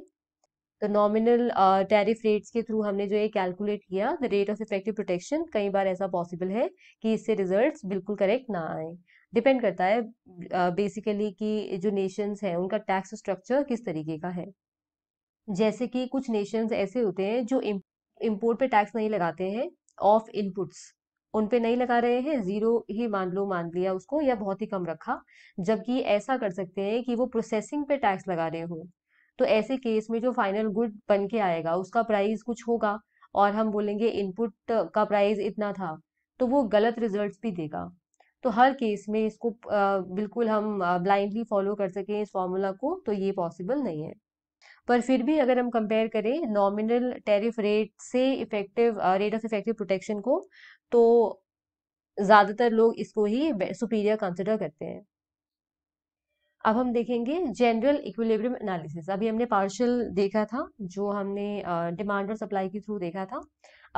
तो नॉमिनल टैरिफ रेट्स के थ्रू हमने जो ये कैलकुलेट किया the rate of effective protection कई बार ऐसा पॉसिबल है कि इससे रिजल्ट्स बिल्कुल करेक्ट ना आए डिपेंड करता है बेसिकली uh, कि जो नेशंस हैं उनका टैक्स स्ट्रक्चर किस तरीके का है जैसे कि कुछ नेशंस ऐसे होते हैं जो इम्पोर्ट पे टैक्स नहीं लगाते हैं ऑफ इनपुट्स उन पे नहीं लगा रहे हैं जीरो ही मान लो मान लिया उसको या बहुत ही कम रखा जबकि ऐसा कर सकते हैं कि वो प्रोसेसिंग पे टैक्स लगा रहे हो तो ऐसे केस में जो फाइनल गुड बन के आएगा उसका प्राइस कुछ होगा और हम बोलेंगे इनपुट का प्राइस इतना था तो वो गलत रिजल्ट भी देगा तो हर केस में इसको बिल्कुल हम ब्लाइंडली फॉलो कर सकें इस फॉर्मूला को तो ये पॉसिबल नहीं है पर फिर भी अगर हम कंपेयर करें नॉमिनल टैरिफ रेट से effective rate of effective protection को तो ज़्यादातर लोग इसको ही सुपीरियर कंसिडर करते हैं अब हम देखेंगे जनरल इक्विलिब्रियम एनालिसिस अभी हमने पार्शल देखा था जो हमने डिमांड uh, और सप्लाई के थ्रू देखा था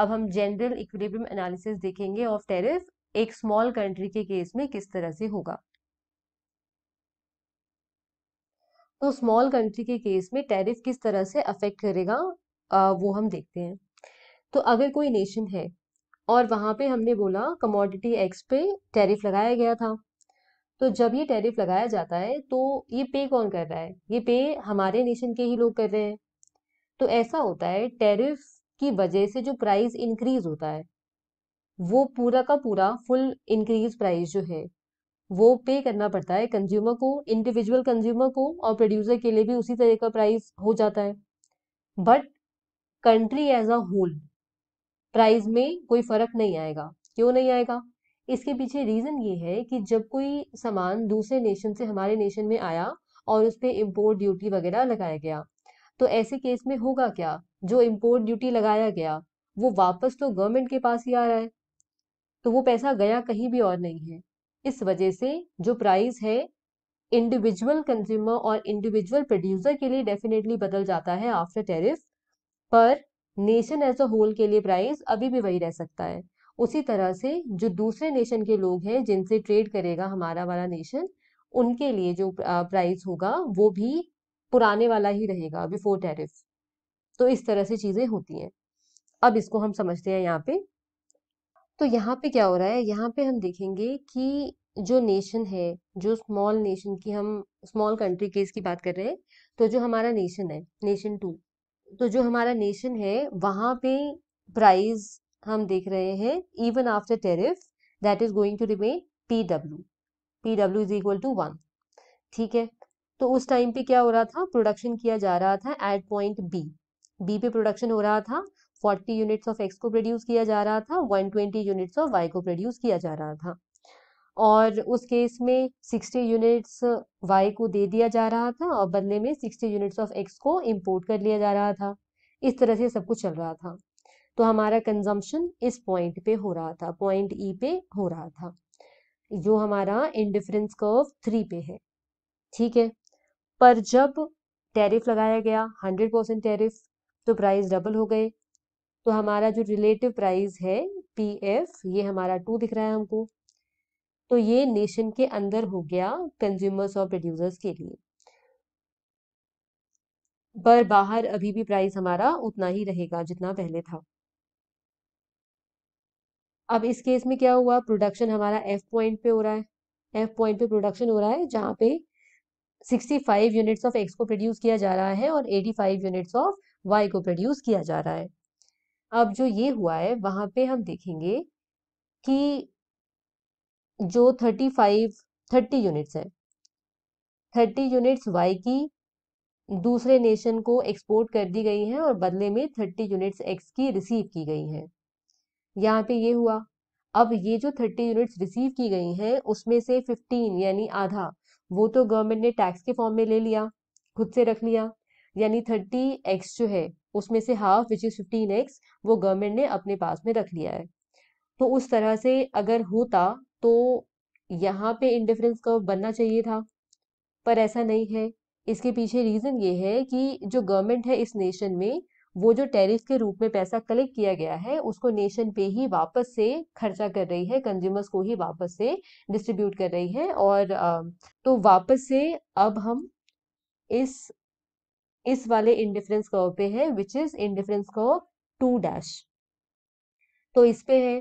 अब हम जनरल इक्विलिब्रियम एनालिसिस देखेंगे ऑफ टेरिफ एक स्मॉल कंट्री के केस में किस तरह से होगा तो स्मॉल कंट्री के केस में टैरिफ किस तरह से अफेक्ट करेगा आ, वो हम देखते हैं तो अगर कोई नेशन है और वहाँ पे हमने बोला कमोडिटी एक्स पे टैरिफ लगाया गया था तो जब ये टैरिफ लगाया जाता है तो ये पे कौन कर रहा है ये पे हमारे नेशन के ही लोग कर रहे हैं तो ऐसा होता है टैरिफ की वजह से जो प्राइस इंक्रीज होता है वो पूरा का पूरा फुल इंक्रीज प्राइस जो है वो पे करना पड़ता है कंज्यूमर को इंडिविजुअल कंज्यूमर को और प्रोड्यूसर के लिए भी उसी तरह का प्राइस हो जाता है but country as a whole price में कोई फर्क नहीं आएगा क्यों नहीं आएगा इसके पीछे रीजन ये है कि जब कोई सामान दूसरे नेशन से हमारे नेशन में आया और उस पर इम्पोर्ट ड्यूटी वगैरह लगाया गया तो ऐसे केस में होगा क्या जो इम्पोर्ट ड्यूटी लगाया गया वो वापस तो गवर्नमेंट के पास ही आ रहा है तो वो पैसा गया कहीं भी और नहीं है इस वजह से जो प्राइस है इंडिविजुअल कंज्यूमर और इंडिविजुअल प्रोड्यूसर के लिए डेफिनेटली बदल जाता है आफ्टर टेरिफ पर नेशन एज अ होल के लिए प्राइस अभी भी वही रह सकता है उसी तरह से जो दूसरे नेशन के लोग हैं जिनसे ट्रेड करेगा हमारा वाला नेशन उनके लिए जो प्राइस होगा वो भी पुराने वाला ही रहेगा बिफोर टेरिफ तो इस तरह से चीज़ें होती हैं अब इसको हम समझते हैं यहाँ पे तो यहाँ पे क्या हो रहा है यहाँ पे हम देखेंगे कि जो नेशन है जो स्मॉल नेशन की हम स्मॉल कंट्री केस की बात कर रहे हैं तो जो हमारा नेशन है नेशन टू तो जो हमारा नेशन है वहाँ पे प्राइस हम देख रहे हैं even after tariff that is going to remain P W P W is equal to one ठीक है तो उस टाइम पे क्या हो रहा था प्रोडक्शन किया जा रहा था एट पॉइंट बी बी पे प्रोडक्शन हो रहा था 40 यूनिट्स ऑफ एक्स को प्रोड्यूस किया जा रहा था 120 यूनिट्स ऑफ वाई को प्रोड्यूस किया जा रहा था और उस केस में 60 यूनिट्स वाई को दे दिया जा रहा था और बदले में 60 यूनिट्स ऑफ एक्स को इम्पोर्ट कर लिया जा रहा था इस तरह से सब कुछ चल रहा था तो हमारा कंजम्पशन इस पॉइंट पे हो रहा था पॉइंट ई e पे हो रहा था जो हमारा इंडिफरेंस कर्व थ्री पे है ठीक है पर जब टैरिफ लगाया गया हंड्रेड परसेंट टैरिफ तो प्राइस डबल हो गए तो हमारा जो रिलेटिव प्राइस है पी एफ ये हमारा टू दिख रहा है हमको तो ये नेशन के अंदर हो गया कंज्यूमर्स और प्रोड्यूसर्स के लिए पर बाहर अभी भी प्राइस हमारा उतना ही रहेगा जितना पहले था अब इस केस में क्या हुआ प्रोडक्शन हमारा एफ पॉइंट पे हो रहा है एफ पॉइंट पे प्रोडक्शन हो रहा है जहां पे 65 यूनिट्स ऑफ एक्स को प्रोड्यूस किया जा रहा है और 85 यूनिट्स ऑफ वाई को प्रोड्यूस किया जा रहा है अब जो ये हुआ है वहां पे हम देखेंगे कि जो थर्टी फाइव थर्टी यूनिट्स है थर्टी यूनिट्स वाई की दूसरे नेशन को एक्सपोर्ट कर दी गई हैं और बदले में थर्टी यूनिट्स एक्स की रिसीव की गई हैं यहाँ पे ये हुआ अब ये जो थर्टी यूनिट्स रिसीव की गई हैं उसमें से फिफ्टीन यानी आधा वो तो गवर्नमेंट ने टैक्स के फॉर्म में ले लिया खुद से रख लिया यानी थर्टी एक्स जो है उसमें से half which is fifteen X वो गवर्नमेंट ने अपने पास में रख लिया है तो उस तरह से अगर होता तो यहाँ पे इंडिफरेंस कर्व बनना चाहिए था पर ऐसा नहीं है इसके पीछे रीज़न ये है कि जो गवर्नमेंट है इस नेशन में वो जो टैरिफ के रूप में पैसा कलेक्ट किया गया है उसको नेशन पे ही वापस से खर्चा कर रही है कंज्यूमर्स को ही वापस से डिस्ट्रीब्यूट कर रही है और तो वापस से अब हम इस इस वाले इंडिफरेंस कर्व पे है which is indifference curve two dash तो इस पे है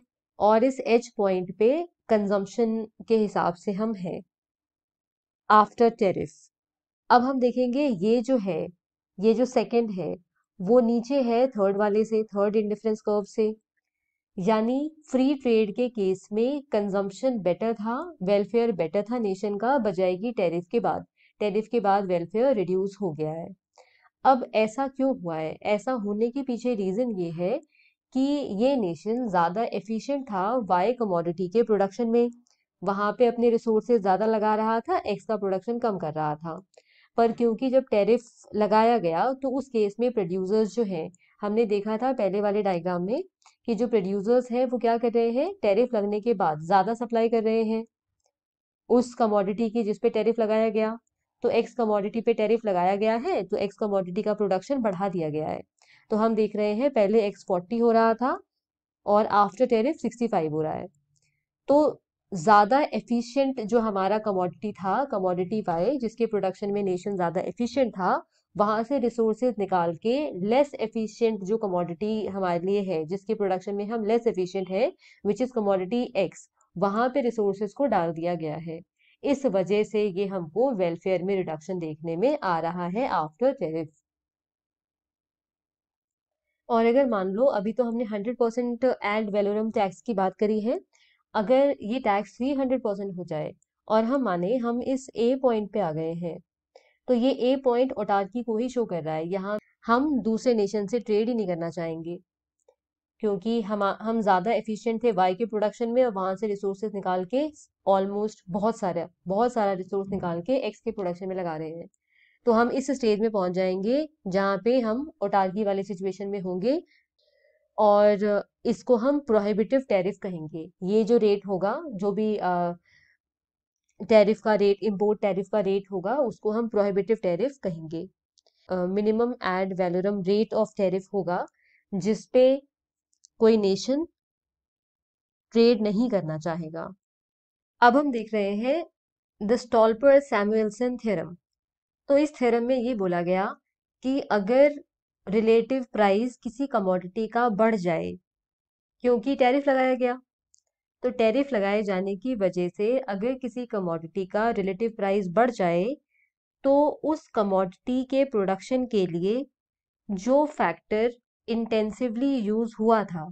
और इस एच पॉइंट पे कंजम्पशन के हिसाब से हम हैं आफ्टर टेरिफ अब हम देखेंगे ये जो है ये जो सेकंड है वो नीचे है थर्ड वाले से थर्ड इंडिफरेंस कर्व से यानी फ्री ट्रेड के केस में कंजम्पशन बेटर था वेलफेयर बेटर था नेशन का बजाय की टेरिफ के बाद टेरिफ के बाद वेलफेयर रिड्यूस हो गया है अब ऐसा क्यों हुआ है ऐसा होने के पीछे रीज़न ये है कि ये नेशन ज़्यादा एफिशिएंट था वाई कमोडिटी के प्रोडक्शन में वहाँ पे अपने रिसोर्सेज ज़्यादा लगा रहा था एक्स का प्रोडक्शन कम कर रहा था पर क्योंकि जब टैरिफ लगाया गया तो उस केस में प्रोड्यूसर्स जो हैं हमने देखा था पहले वाले डायग्राम में कि जो प्रोड्यूसर्स हैं वो क्या कर रहे हैं टैरिफ लगने के बाद ज़्यादा सप्लाई कर रहे हैं उस कमोडिटी की जिसपे टेरिफ टैरिफ लगाया गया तो एक्स कमोडिटी पे टैरिफ लगाया गया है तो एक्स कमोडिटी का प्रोडक्शन बढ़ा दिया गया है तो हम देख रहे हैं पहले एक्स फोर्टी हो रहा था और आफ्टर टैरिफ सिक्सटी फाइव हो रहा है तो ज़्यादा एफिशिएंट जो हमारा कमोडिटी था कमोडिटी वाई जिसके प्रोडक्शन में नेशन ज़्यादा एफिशिएंट था वहाँ से रिसोर्सेज निकाल के लेस एफिशिएंट जो कमोडिटी हमारे लिए है जिसके प्रोडक्शन में हम लेस एफिशिएंट है विच इज़ कमोडिटी एक्स वहाँ पे रिसोर्सेज को डाल दिया गया है इस वजह से ये हमको वेलफेयर में रिडक्शन देखने में आ रहा है आफ्टर टैरिफ और अगर मान लो अभी तो हमने hundred percent ad valorem tax की बात करी है अगर ये टैक्स थ्री हंड्रेड परसेंट हो जाए और हम माने हम इस ए पॉइंट पे आ गए हैं तो ये ए पॉइंट ओटार्की को ही शो कर रहा है यहाँ हम दूसरे नेशन से ट्रेड ही नहीं करना चाहेंगे क्योंकि हम हम ज़्यादा एफिशिएंट थे वाई के प्रोडक्शन में और वहाँ से रिसोर्सेज निकाल के ऑलमोस्ट बहुत सारा बहुत सारा रिसोर्स निकाल के एक्स के प्रोडक्शन में लगा रहे हैं तो हम इस स्टेज में पहुंच जाएंगे जहाँ पे हम ओटारकी वाले सिचुएशन में होंगे और इसको हम प्रोहिबिटिव टैरिफ कहेंगे ये जो रेट होगा जो भी टैरिफ का रेट इम्पोर्ट टैरिफ का रेट होगा उसको हम प्रोहिबिटिव टैरिफ कहेंगे minimum ad valorem rate of tariff होगा जिसपे कोई नेशन ट्रेड नहीं करना चाहेगा अब हम देख रहे हैं द स्टॉल्पर सैमुएलसन थ्योरम तो इस थ्योरम में ये बोला गया कि अगर रिलेटिव प्राइस किसी कमोडिटी का बढ़ जाए क्योंकि टैरिफ लगाया गया तो टैरिफ लगाए जाने की वजह से अगर किसी कमोडिटी का रिलेटिव प्राइस बढ़ जाए तो उस कमोडिटी के प्रोडक्शन के लिए जो फैक्टर इंटेंसिवली यूज हुआ था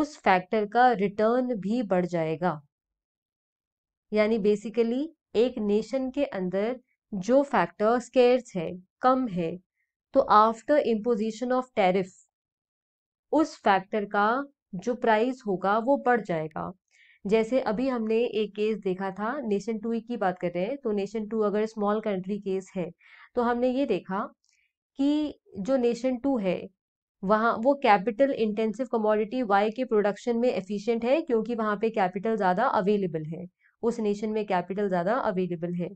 उस फैक्टर का रिटर्न भी बढ़ जाएगा यानी बेसिकली एक नेशन के अंदर जो फैक्टर स्केर्स है कम है तो आफ्टर इम्पोजिशन ऑफ टैरिफ उस फैक्टर का जो प्राइस होगा वो बढ़ जाएगा जैसे अभी हमने एक केस देखा था नेशन टू की बात कर रहे हैं तो नेशन टू अगर स्मॉल कंट्री केस है तो हमने ये देखा कि जो नेशन टू है वहाँ वो कैपिटल इंटेंसिव कमोडिटी वाई के प्रोडक्शन में एफिशिएंट है क्योंकि वहाँ पे कैपिटल ज़्यादा अवेलेबल है उस नेशन में कैपिटल ज़्यादा अवेलेबल है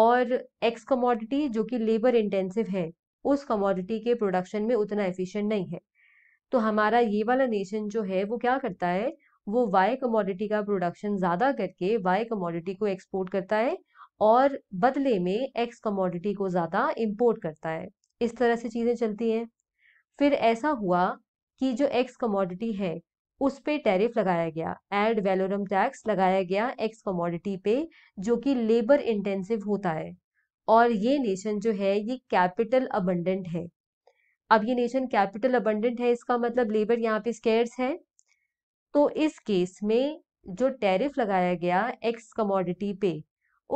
और एक्स कमोडिटी जो कि लेबर इंटेंसिव है उस कमोडिटी के प्रोडक्शन में उतना एफिशिएंट नहीं है तो हमारा ये वाला नेशन जो है वो क्या करता है वो वाई कमोडिटी का प्रोडक्शन ज़्यादा करके वाई कमोडिटी को एक्सपोर्ट करता है और बदले में एक्स कमोडिटी को ज़्यादा इम्पोर्ट करता है इस तरह से चीज़ें चलती हैं फिर ऐसा हुआ कि जो एक्स कमोडिटी है उस पे टैरिफ लगाया गया एड वेलोरम टैक्स लगाया गया एक्स कमोडिटी पे जो कि लेबर इंटेंसिव होता है और ये नेशन जो है ये कैपिटल अबंडेंट है अब ये नेशन कैपिटल अबंडेंट है इसका मतलब लेबर यहाँ पे स्केयर्स है तो इस केस में जो टैरिफ लगाया गया एक्स कमोडिटी पे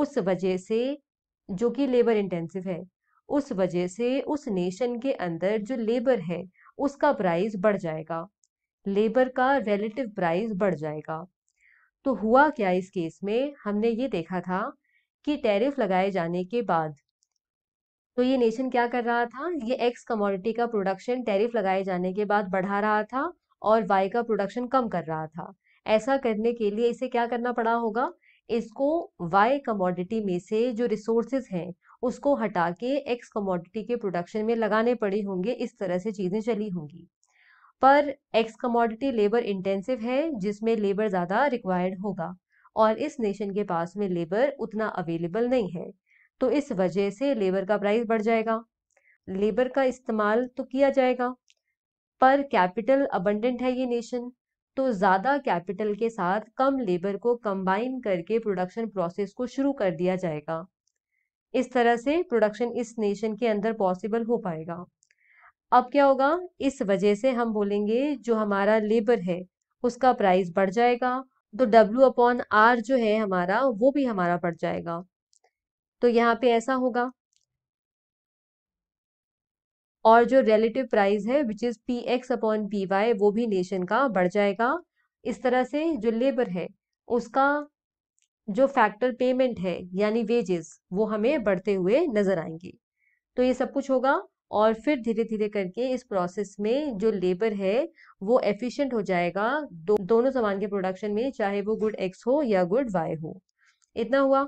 उस वजह से जो कि लेबर इंटेंसिव है उस वजह से उस नेशन के अंदर जो लेबर है उसका प्राइस बढ़ जाएगा लेबर का रिलेटिव प्राइस बढ़ जाएगा तो हुआ क्या इस केस में हमने ये देखा था कि टैरिफ लगाए जाने के बाद तो ये नेशन क्या कर रहा था ये एक्स कमोडिटी का प्रोडक्शन टैरिफ लगाए जाने के बाद बढ़ा रहा था और वाई का प्रोडक्शन कम कर रहा था ऐसा करने के लिए इसे क्या करना पड़ा होगा इसको वाई कमोडिटी में से जो रिसोर्सेज हैं उसको हटा के एक्स कमोडिटी के प्रोडक्शन में लगाने पड़े होंगे इस तरह से चीज़ें चली होंगी पर एक्स कमोडिटी लेबर इंटेंसिव है जिसमें लेबर ज़्यादा रिक्वायर्ड होगा और इस नेशन के पास में लेबर उतना अवेलेबल नहीं है तो इस वजह से लेबर का प्राइस बढ़ जाएगा लेबर का इस्तेमाल तो किया जाएगा पर कैपिटल अबंडेंट है ये नेशन तो ज़्यादा कैपिटल के साथ कम लेबर को कंबाइन करके प्रोडक्शन प्रोसेस को शुरू कर दिया जाएगा इस तरह से प्रोडक्शन इस नेशन के अंदर पॉसिबल हो पाएगा अब क्या होगा इस वजह से हम बोलेंगे जो हमारा लेबर है उसका प्राइस बढ़ जाएगा तो डब्ल्यू अपॉन आर जो है हमारा वो भी हमारा बढ़ जाएगा तो यहाँ पे ऐसा होगा और जो रिलेटिव प्राइस है which is P X upon P Y वो भी नेशन का बढ़ जाएगा इस तरह से जो लेबर है उसका जो फैक्टर पेमेंट है यानी वेजेस वो हमें बढ़ते हुए नजर आएंगे तो ये सब कुछ होगा और फिर धीरे धीरे करके इस प्रोसेस में जो लेबर है वो एफिशिएंट हो जाएगा दो, दोनों सामान के प्रोडक्शन में चाहे वो गुड एक्स हो या गुड वाई हो इतना हुआ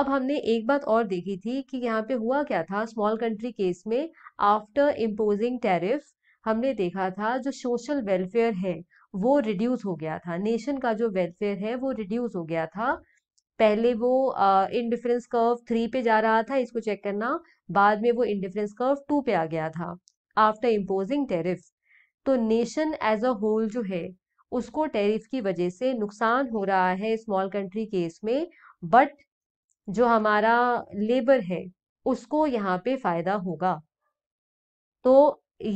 अब हमने एक बात और देखी थी कि यहाँ पे हुआ क्या था स्मॉल कंट्री केस में आफ्टर इम्पोजिंग टैरिफ हमने देखा था जो सोशल वेलफेयर है वो रिड्यूस हो गया था नेशन का जो वेलफेयर है वो रिड्यूस हो गया था पहले वो इनडिफरेंस कर्व थ्री पे जा रहा था इसको चेक करना बाद में वो इनडिफरेंस कर्व टू पे आ गया था आफ्टर इम्पोजिंग टेरिफ तो नेशन एज अ होल जो है उसको टेरिफ की वजह से नुकसान हो रहा है स्मॉल कंट्री केस में बट जो हमारा लेबर है उसको यहाँ पे फायदा होगा तो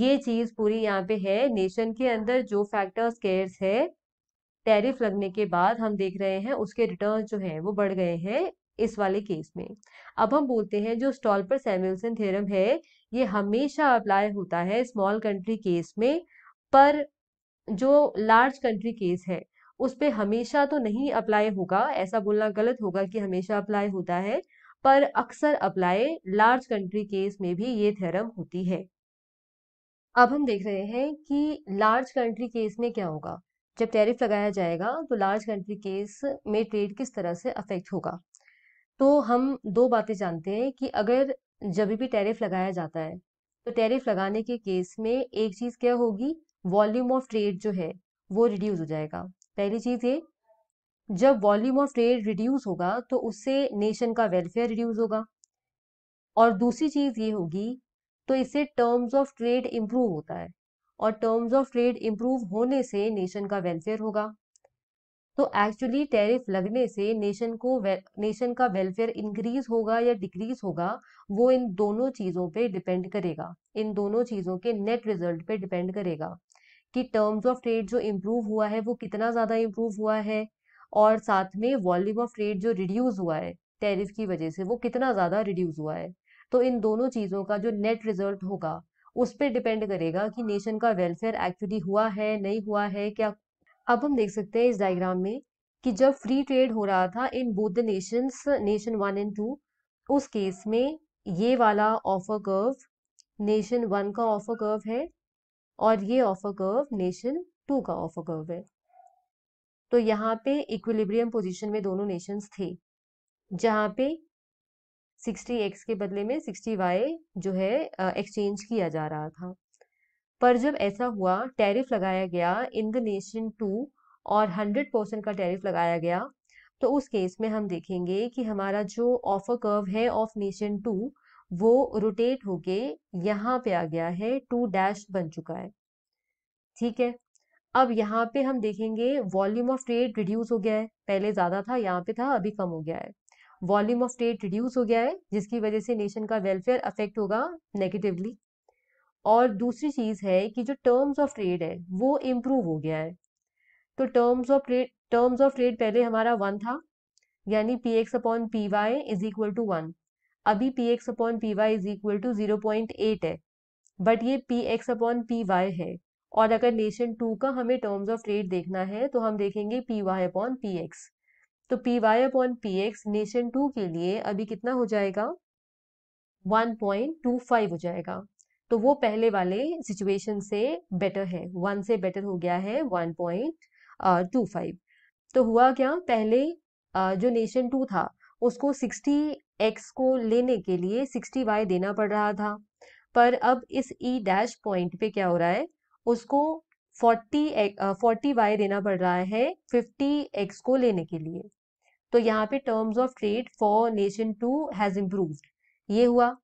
ये चीज पूरी यहाँ पे है नेशन के अंदर जो फैक्टर्स केयर्स है टैरिफ लगने के बाद हम देख रहे हैं उसके रिटर्न जो है वो बढ़ गए हैं इस वाले केस में अब हम बोलते हैं जो स्टॉल पर सैम्यूलसन थेरम है ये हमेशा अप्लाई होता है स्मॉल कंट्री केस में पर जो लार्ज कंट्री केस है उस पर हमेशा तो नहीं अप्लाई होगा ऐसा बोलना गलत होगा कि हमेशा अप्लाई होता है पर अक्सर अप्लाई लार्ज कंट्री केस में भी ये थ्योरम होती है अब हम देख रहे हैं कि लार्ज कंट्री केस में क्या होगा जब टैरिफ लगाया जाएगा तो लार्ज कंट्री केस में ट्रेड किस तरह से अफेक्ट होगा तो हम दो बातें जानते हैं कि अगर जब भी टैरिफ लगाया जाता है तो टैरिफ लगाने के केस में एक चीज़ क्या होगी वॉल्यूम ऑफ ट्रेड जो है वो रिड्यूस हो जाएगा पहली चीज़ ये जब वॉल्यूम ऑफ ट्रेड रिड्यूस होगा तो उससे नेशन का वेलफेयर रिड्यूस होगा और दूसरी चीज़ ये होगी तो इससे टर्म्स ऑफ ट्रेड इम्प्रूव होता है और टर्म्स ऑफ ट्रेड इम्प्रूव होने से नेशन का वेलफेयर होगा तो एक्चुअली टैरिफ लगने से नेशन को नेशन का वेलफेयर इंक्रीज होगा या डिक्रीज होगा वो इन दोनों चीज़ों पे डिपेंड करेगा इन दोनों चीज़ों के नेट रिजल्ट पे डिपेंड करेगा कि टर्म्स ऑफ ट्रेड जो इम्प्रूव हुआ है वो कितना ज़्यादा इम्प्रूव हुआ है और साथ में वॉल्यूम ऑफ ट्रेड जो रिड्यूज़ हुआ है टेरिफ की वजह से वो कितना ज़्यादा रिड्यूज़ हुआ है तो इन दोनों चीज़ों का जो नेट रिजल्ट होगा उस पर डिपेंड करेगा कि नेशन का वेलफेयर एक्चुअली हुआ है नहीं हुआ है क्या अब हम देख सकते हैं इस डायग्राम में कि जब फ्री ट्रेड हो रहा था in both the nations nation one and two उस केस में ये वाला ऑफर कर्व नेशन वन का ऑफर कर्व है और ये ऑफर कर्व नेशन टू का ऑफर कर्व है तो यहाँ पे इक्विलिब्रियम पोजीशन में दोनों नेशंस थे जहाँ पे सिक्सटी एक्स के बदले में सिक्सटी वाई जो है एक्सचेंज किया जा रहा था पर जब ऐसा हुआ टैरिफ लगाया गया इन द नेशन टू और हंड्रेड परसेंट का टैरिफ लगाया गया तो उस केस में हम देखेंगे कि हमारा जो ऑफर कर्व है ऑफ नेशन टू वो रोटेट होके यहाँ पे आ गया है टू डैश बन चुका है ठीक है अब यहाँ पे हम देखेंगे वॉल्यूम ऑफ ट्रेड रिड्यूस हो गया है पहले ज्यादा था यहाँ पे था अभी कम हो गया है वॉल्यूम ऑफ स्टेट रिड्यूस हो गया है जिसकी वजह से नेशन का वेलफेयर अफेक्ट होगा नेगेटिवली और दूसरी चीज़ है कि जो टर्म्स ऑफ ट्रेड है वो इम्प्रूव हो गया है तो terms of trade terms of trade पहले हमारा वन था यानी P X upon P Y is equal to one अभी P X upon P Y is equal to zero point eight है बट ये P X upon P Y है और अगर नेशन टू का हमें टर्म्स ऑफ ट्रेड देखना है तो हम देखेंगे P Y upon P X तो P Y upon P X nation two के लिए अभी कितना हो जाएगा 1.25 हो जाएगा तो वो पहले वाले सिचुएशन से बेटर है वन से बेटर हो गया है 1.25 तो हुआ क्या पहले जो नेशन टू था उसको 60x को लेने के लिए 60y देना पड़ रहा था पर अब इस e डैश पॉइंट पे क्या हो रहा है उसको 40 फोर्टी वाई देना पड़ रहा है 50x को लेने के लिए तो यहाँ पे terms of trade for nation two has improved ये हुआ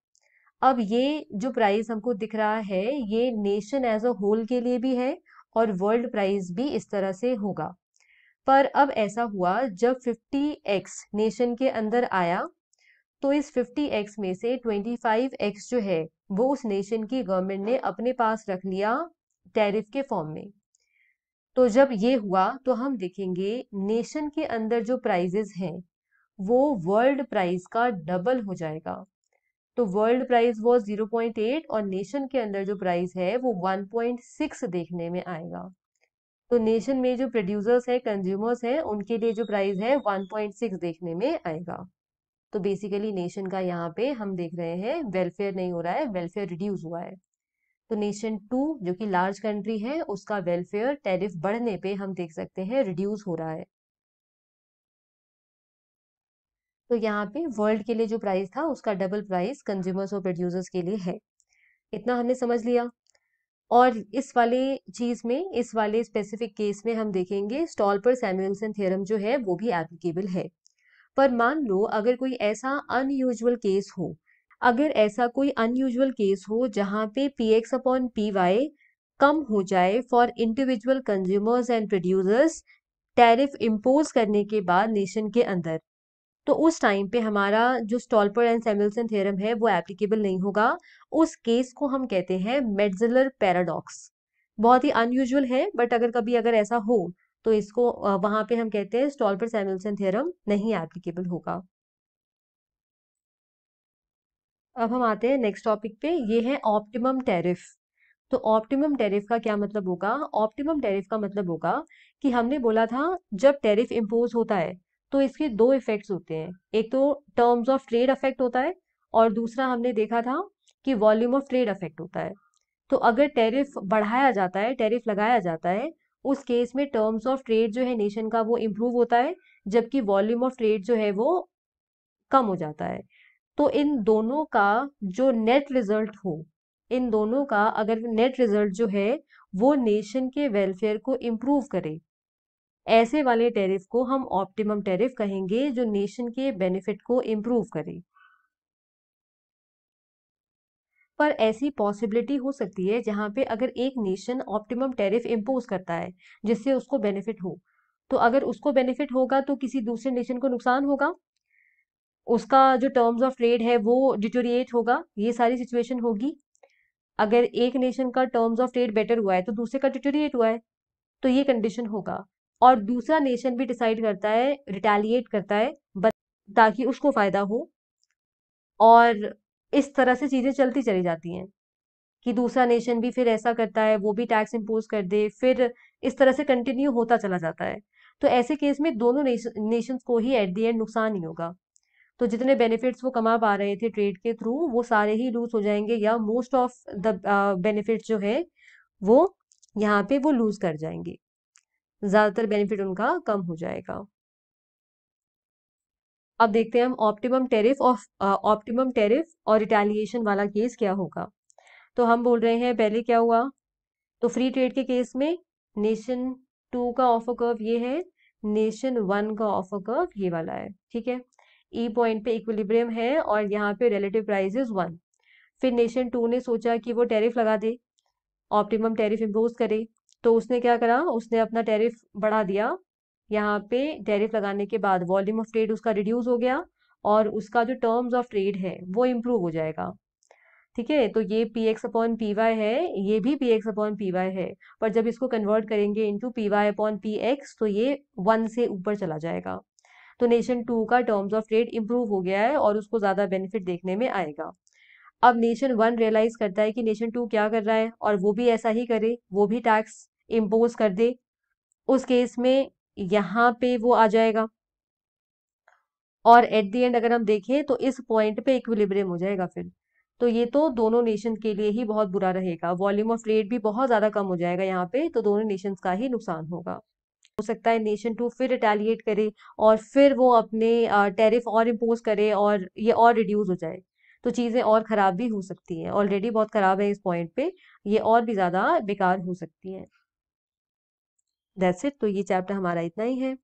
अब ये जो प्राइस हमको दिख रहा है ये नेशन एज अ होल के लिए भी है और वर्ल्ड प्राइस भी इस तरह से होगा पर अब ऐसा हुआ जब 50x नेशन के अंदर आया तो इस 50x में से 25x जो है वो उस नेशन की गवर्नमेंट ने अपने पास रख लिया टैरिफ के फॉर्म में तो जब ये हुआ तो हम देखेंगे नेशन के अंदर जो प्राइजेज हैं वो वर्ल्ड प्राइज का डबल हो जाएगा तो वर्ल्ड प्राइज वो 0.8 और नेशन के अंदर जो प्राइज है वो 1.6 देखने में आएगा तो नेशन में जो प्रोड्यूसर्स हैं कंज्यूमर्स हैं उनके लिए जो प्राइस है 1.6 देखने में आएगा तो बेसिकली नेशन का यहाँ पे हम देख रहे हैं वेलफेयर नहीं हो रहा है वेलफेयर रिड्यूस हुआ है तो नेशन टू जो कि लार्ज कंट्री है उसका वेलफेयर टैरिफ बढ़ने पे हम देख सकते हैं रिड्यूस हो रहा है तो यहाँ पे वर्ल्ड के लिए जो प्राइस था उसका डबल प्राइस कंज्यूमर्स और प्रोड्यूसर्स के लिए है इतना हमने समझ लिया और इस वाले चीज में इस वाले स्पेसिफिक केस में हम देखेंगे स्टॉल पर सैम्यूलसन थ्योरम जो है वो भी एप्लीकेबल है पर मान लो अगर कोई ऐसा अनयूजुअल केस हो अगर ऐसा कोई अनयूजल केस हो जहां पे P X upon P Y कम हो जाए for individual consumers and producers tariff impose करने के बाद नेशन के अंदर तो उस टाइम पे हमारा जो स्टॉलपर एंड सैमुलसन थ्योरम है वो एप्लीकेबल नहीं होगा उस केस को हम कहते हैं मेडजलर पैराडॉक्स बहुत ही अनयूजल है बट अगर कभी अगर ऐसा हो तो इसको वहाँ पे हम कहते हैं स्टॉलपर सैमुलसन थ्योरम नहीं एप्लीकेबल होगा अब हम आते हैं नेक्स्ट टॉपिक पे ये है ऑप्टिमम टैरिफ तो ऑप्टिमम टैरिफ का क्या मतलब होगा ऑप्टिमम टैरिफ का मतलब होगा कि हमने बोला था जब टैरिफ इम्पोज होता है तो इसके दो इफेक्ट्स होते हैं एक तो टर्म्स ऑफ ट्रेड अफेक्ट होता है और दूसरा हमने देखा था कि वॉल्यूम ऑफ ट्रेड अफेक्ट होता है तो अगर टैरिफ बढ़ाया जाता है टैरिफ लगाया जाता है उस केस में टर्म्स ऑफ ट्रेड जो है नेशन का वो इम्प्रूव होता है जबकि वॉल्यूम ऑफ ट्रेड जो है वो कम हो जाता है तो इन दोनों का जो नेट रिजल्ट हो इन दोनों का अगर नेट रिजल्ट जो है वो नेशन के वेलफेयर को इम्प्रूव करे ऐसे वाले टैरिफ को हम ऑप्टिमम टैरिफ कहेंगे जो नेशन के बेनिफिट को इम्प्रूव करे पर ऐसी पॉसिबिलिटी हो सकती है जहां पे अगर एक नेशन ऑप्टिमम टैरिफ इम्पोज करता है जिससे उसको बेनिफिट हो तो अगर उसको बेनिफिट होगा तो किसी दूसरे नेशन को नुकसान होगा उसका जो टर्म्स ऑफ ट्रेड है वो डिटोरिएट होगा ये सारी सिचुएशन होगी अगर एक नेशन का टर्म्स ऑफ ट्रेड बेटर हुआ है तो दूसरे का डिटोरिएट हुआ है तो ये कंडीशन होगा और दूसरा नेशन भी डिसाइड करता है रिटेलिएट करता है ताकि उसको फायदा हो और इस तरह से चीज़ें चलती चली जाती हैं कि दूसरा नेशन भी फिर ऐसा करता है वो भी टैक्स इम्पोज कर दे फिर इस तरह से कंटिन्यू होता चला जाता है तो ऐसे केस में दोनों नेशन, को ही एट दी एंड नुकसान ही होगा तो जितने बेनिफिट्स वो कमा पा रहे थे ट्रेड के थ्रू वो सारे ही लूज हो जाएंगे या मोस्ट ऑफ द बेनिफिट्स जो है वो यहाँ पे वो लूज कर जाएंगे ज़्यादातर बेनिफिट उनका कम हो जाएगा अब देखते हैं हम optimum tariff of optimum tariff और रिटेलिएशन वाला केस क्या होगा तो हम बोल रहे हैं पहले क्या हुआ तो फ्री ट्रेड के केस में नेशन टू का ऑफर कर्व ये है नेशन वन का ऑफर कर्व ये वाला है ठीक है ई e पॉइंट पे इक्विलिब्रियम है और यहाँ पे रिलेटिव प्राइस इज वन फिर नेशन टू ने सोचा कि वो टैरिफ लगा दे ऑप्टिमम टैरिफ इम्पोज करे तो उसने क्या करा उसने अपना टैरिफ बढ़ा दिया यहाँ पे टैरिफ लगाने के बाद वॉल्यूम ऑफ ट्रेड उसका रिड्यूस हो गया और उसका जो टर्म्स ऑफ ट्रेड है वो इम्प्रूव हो जाएगा ठीक है तो ये P X upon P Y है ये भी P X upon P Y है पर जब इसको कन्वर्ट करेंगे into P Y upon P X तो ये वन से ऊपर चला जाएगा तो नेशन टू का टर्म्स ऑफ ट्रेड इम्प्रूव हो गया है और उसको ज़्यादा बेनिफिट देखने में आएगा अब नेशन वन रियलाइज करता है कि नेशन टू क्या कर रहा है और वो भी ऐसा ही करे वो भी टैक्स इम्पोज कर दे उस केस में यहाँ पे वो आ जाएगा और एट द एंड अगर हम देखें तो इस पॉइंट पे इक्विलिब्रियम हो जाएगा फिर तो ये तो दोनों नेशन के लिए ही बहुत बुरा रहेगा वॉल्यूम ऑफ ट्रेड भी बहुत ज़्यादा कम हो जाएगा यहाँ पे तो दोनों नेशंस का ही नुकसान होगा हो सकता है नेशन टू फिर रिटेलिएट करे और फिर वो अपने टेरिफ और इम्पोज करे और ये और रिड्यूस हो जाए तो चीज़ें और ख़राब भी हो सकती हैं ऑलरेडी बहुत ख़राब है इस पॉइंट पे ये और भी ज़्यादा बेकार हो सकती हैं दैट्स इट तो ये चैप्टर हमारा इतना ही है